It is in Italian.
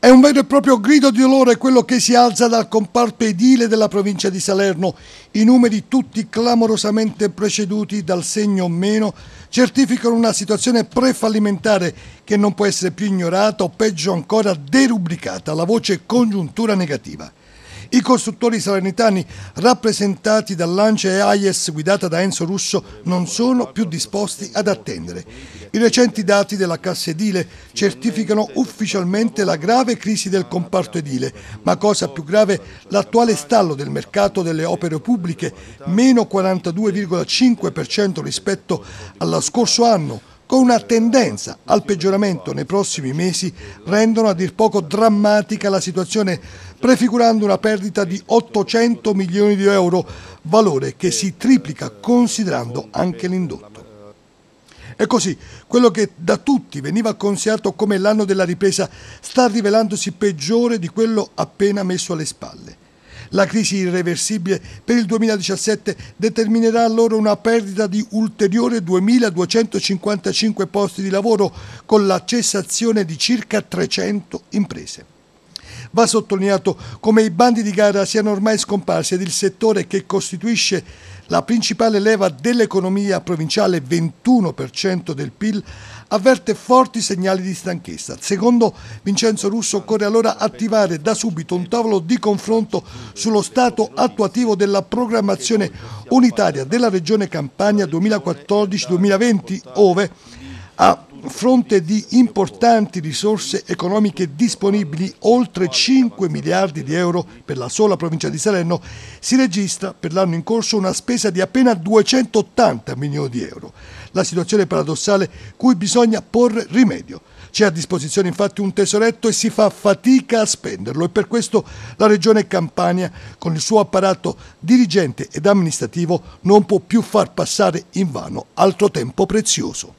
È un vero e proprio grido di dolore quello che si alza dal comparto edile della provincia di Salerno. I numeri, tutti clamorosamente preceduti dal segno meno, certificano una situazione prefallimentare che non può essere più ignorata o peggio ancora derubricata alla voce congiuntura negativa. I costruttori salernitani rappresentati dall'Ancia e AIES guidata da Enzo Russo non sono più disposti ad attendere. I recenti dati della Cassa Edile certificano ufficialmente la grave crisi del comparto edile, ma cosa più grave l'attuale stallo del mercato delle opere pubbliche, meno 42,5% rispetto allo scorso anno, con una tendenza al peggioramento nei prossimi mesi, rendono a dir poco drammatica la situazione prefigurando una perdita di 800 milioni di euro, valore che si triplica considerando anche l'indotto. E così, quello che da tutti veniva considerato come l'anno della ripresa sta rivelandosi peggiore di quello appena messo alle spalle. La crisi irreversibile per il 2017 determinerà allora una perdita di ulteriori 2.255 posti di lavoro con la cessazione di circa 300 imprese. Va sottolineato come i bandi di gara siano ormai scomparsi ed il settore che costituisce la principale leva dell'economia provinciale, 21% del PIL, avverte forti segnali di stanchezza. Secondo Vincenzo Russo occorre allora attivare da subito un tavolo di confronto sullo stato attuativo della programmazione unitaria della Regione Campania 2014-2020, ove a fronte di importanti risorse economiche disponibili, oltre 5 miliardi di euro per la sola provincia di Salerno, si registra per l'anno in corso una spesa di appena 280 milioni di euro. La situazione paradossale cui bisogna porre rimedio. C'è a disposizione infatti un tesoretto e si fa fatica a spenderlo e per questo la Regione Campania, con il suo apparato dirigente ed amministrativo, non può più far passare in vano altro tempo prezioso.